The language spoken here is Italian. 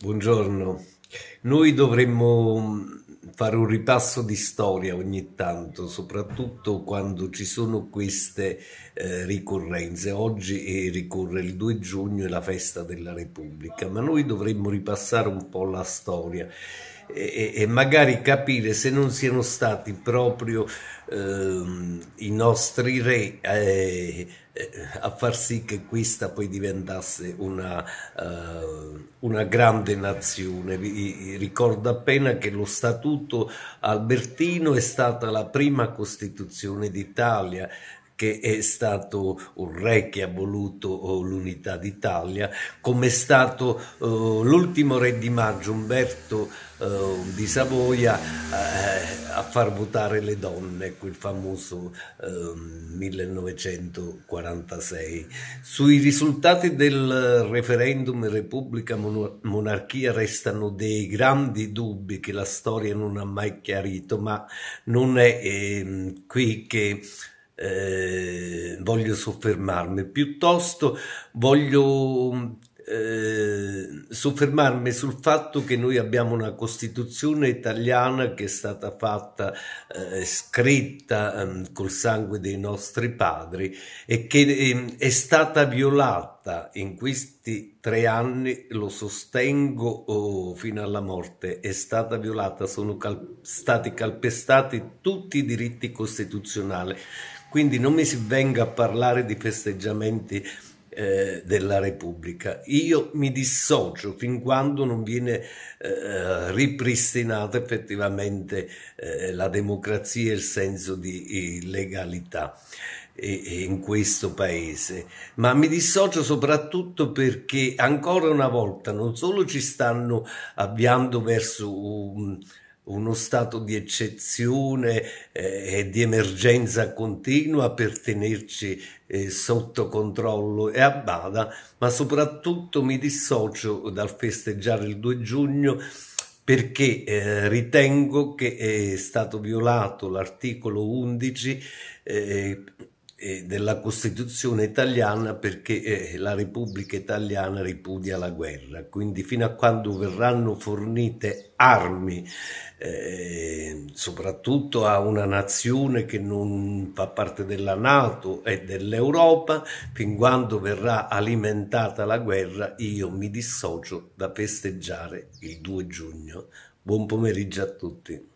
Buongiorno. Noi dovremmo mm, fare un ripasso di storia ogni tanto, soprattutto quando ci sono queste eh, ricorrenze. Oggi eh, ricorre il 2 giugno e la festa della Repubblica, ma noi dovremmo ripassare un po' la storia e, e magari capire se non siano stati proprio eh, i nostri re eh, eh, a far sì che questa poi diventasse una, eh, una grande nazione. I, ricordo appena che lo Statuto Albertino è stata la prima Costituzione d'Italia che è stato un re che ha voluto oh, l'unità d'Italia, come è stato eh, l'ultimo re di maggio, Umberto eh, di Savoia, eh, a far votare le donne, quel famoso 1946. Ehm, Sui risultati del referendum Repubblica Monarchia restano dei grandi dubbi che la storia non ha mai chiarito, ma non è ehm, qui che eh, voglio soffermarmi, piuttosto voglio eh, soffermarmi sul fatto che noi abbiamo una Costituzione italiana che è stata fatta, eh, scritta eh, col sangue dei nostri padri e che ehm, è stata violata in questi tre anni, lo sostengo oh, fino alla morte, è stata violata, sono cal stati calpestati tutti i diritti costituzionali quindi non mi si venga a parlare di festeggiamenti eh, della Repubblica. Io mi dissocio fin quando non viene eh, ripristinata effettivamente eh, la democrazia e il senso di legalità in questo paese, ma mi dissocio soprattutto perché ancora una volta non solo ci stanno avviando verso un, uno stato di eccezione eh, e di emergenza continua per tenerci eh, sotto controllo e a bada, ma soprattutto mi dissocio dal festeggiare il 2 giugno perché eh, ritengo che è stato violato l'articolo 11 della Costituzione italiana perché eh, la Repubblica italiana ripudia la guerra, quindi fino a quando verranno fornite armi, eh, soprattutto a una nazione che non fa parte della Nato e dell'Europa, fin quando verrà alimentata la guerra, io mi dissocio da festeggiare il 2 giugno. Buon pomeriggio a tutti.